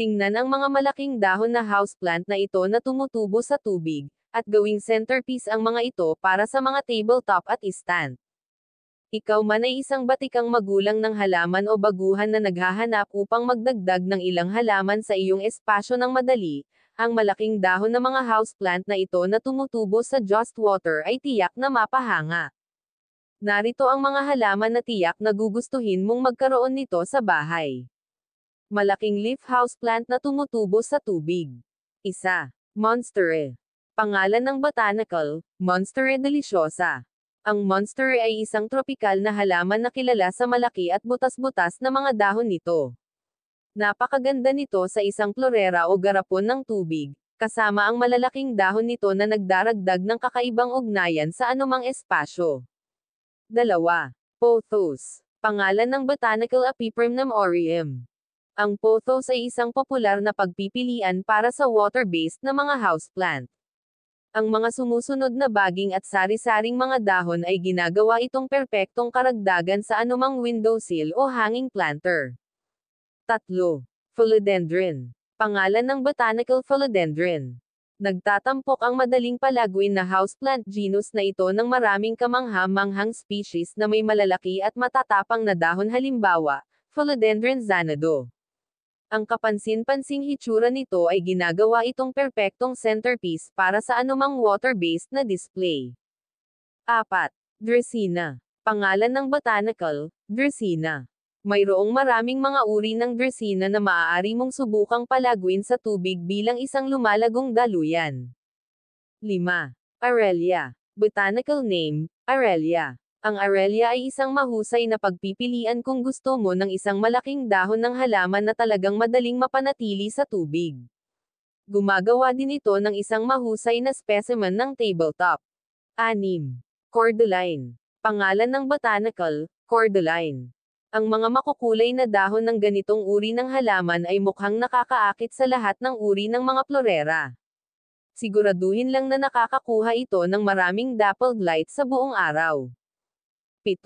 Tingnan ang mga malaking dahon na houseplant na ito na tumutubo sa tubig, at gawing centerpiece ang mga ito para sa mga tabletop at stand. Ikaw man ay isang batikang magulang ng halaman o baguhan na naghahanap upang magdagdag ng ilang halaman sa iyong espasyo ng madali, ang malaking dahon ng mga houseplant na ito na tumutubo sa just water ay tiyak na mapahanga. Narito ang mga halaman na tiyak na gugustuhin mong magkaroon nito sa bahay. Malaking leaf houseplant na tumutubo sa tubig. Isa. Monsterae. Pangalan ng botanical, Monsterae deliciosa. Ang Monsterae ay isang tropical na halaman na kilala sa malaki at butas-butas na mga dahon nito. Napakaganda nito sa isang florera o garapon ng tubig, kasama ang malalaking dahon nito na nagdaragdag ng kakaibang ugnayan sa anumang espasyo. Dalawa, Pothos. Pangalan ng botanical Apipremnum aureum ang pothos ay isang popular na pagpipilian para sa water-based na mga houseplant. Ang mga sumusunod na baging at sari-saring mga dahon ay ginagawa itong perpektong karagdagan sa anumang windowsill o hanging planter. 3. Philodendron. Pangalan ng botanical philodendron. Nagtatampok ang madaling palaguin na houseplant genus na ito ng maraming kamangha-manghang species na may malalaki at matatapang na dahon halimbawa, Philodendron xanado. Ang kapansin-pansing hitsura nito ay ginagawa itong perpektong centerpiece para sa anumang water-based na display. 4. Dracaena. Pangalan ng botanical, Dracaena. Mayroong maraming mga uri ng Dracaena na maaari mong subukang palaguin sa tubig bilang isang lumalagong daluyan. 5. Aurelia. Botanical name, Aurelia. Ang Aurelia ay isang mahusay na pagpipilian kung gusto mo ng isang malaking dahon ng halaman na talagang madaling mapanatili sa tubig. Gumagawa din ito ng isang mahusay na specimen ng tabletop. 6. Cordeline. Pangalan ng botanical, Cordeline. Ang mga makukulay na dahon ng ganitong uri ng halaman ay mukhang nakakaakit sa lahat ng uri ng mga florera. Siguraduhin lang na nakakakuha ito ng maraming dappled light sa buong araw. 7.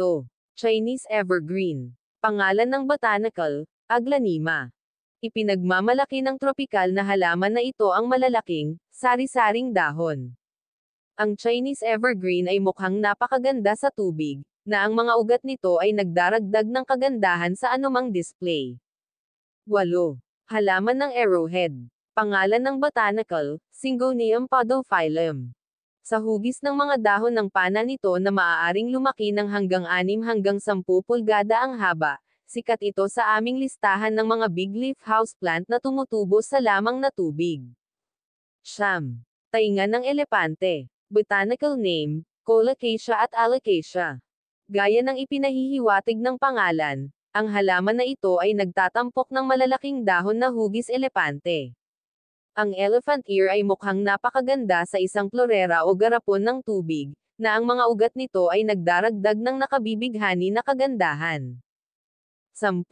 Chinese Evergreen. Pangalan ng botanical, Aglanima. Ipinagmamalaki ng tropikal na halaman na ito ang malalaking, sari-saring dahon. Ang Chinese Evergreen ay mukhang napakaganda sa tubig, na ang mga ugat nito ay nagdaragdag ng kagandahan sa anumang display. 8. Halaman ng Arrowhead. Pangalan ng botanical, Syngonium podophyllum sa hugis ng mga dahon ng pana nito na maaaring lumaki ng hanggang 6 hanggang 10 pulgada ang haba. Sikat ito sa aming listahan ng mga big leaf houseplant na tumutubo sa lamang na tubig. Sham. Tainga ng elepante. Botanical name, Colocasia at Alocasia. Gaya ng ipinahihiwatig ng pangalan, ang halaman na ito ay nagtatampok ng malalaking dahon na hugis elepante. Ang elephant ear ay mukhang napakaganda sa isang florera o garapon ng tubig, na ang mga ugat nito ay nagdaragdag ng nakabibighani na kagandahan. 10.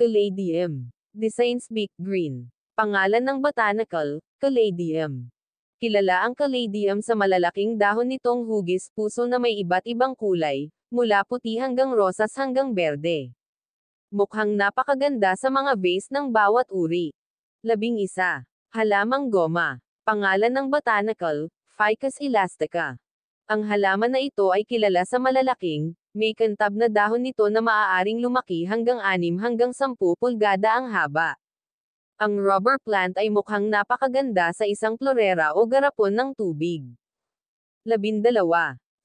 Caladium. Designs Big Green. Pangalan ng botanical, Caladium. Kilala ang caladium sa malalaking dahon nitong hugis puso na may iba't ibang kulay, mula puti hanggang rosas hanggang berde. Mukhang napakaganda sa mga vase ng bawat uri. Labing isa. Halamang goma. Pangalan ng botanical, Ficus elastica. Ang halaman na ito ay kilala sa malalaking, may kantab na dahon nito na maaaring lumaki hanggang 6 hanggang 10 pulgada ang haba. Ang rubber plant ay mukhang napakaganda sa isang florera o garapon ng tubig. 12.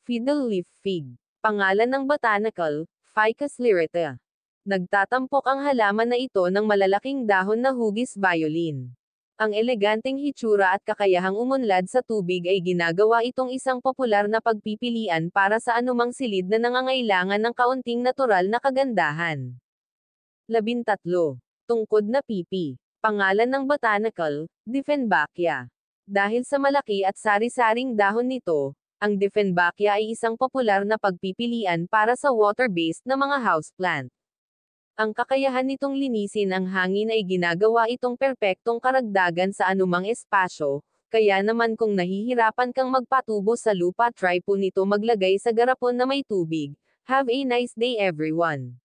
Fiddle leaf fig. Pangalan ng botanical, Ficus lyrata. Nagtatampok ang halaman na ito ng malalaking dahon na hugis violin. Ang eleganteng hitsura at kakayahang umunlad sa tubig ay ginagawa itong isang popular na pagpipilian para sa anumang silid na nangangailangan ng kaunting natural na kagandahan. 13. Tungkod na pipi. Pangalan ng botanical, Diffenbachia. Dahil sa malaki at sari-saring dahon nito, ang Diffenbachia ay isang popular na pagpipilian para sa water-based na mga houseplant. Ang kakayahan nitong linisin ang hangin ay ginagawa itong perpektong karagdagan sa anumang espasyo, kaya naman kung nahihirapan kang magpatubo sa lupa try po nito maglagay sa garapon na may tubig. Have a nice day everyone!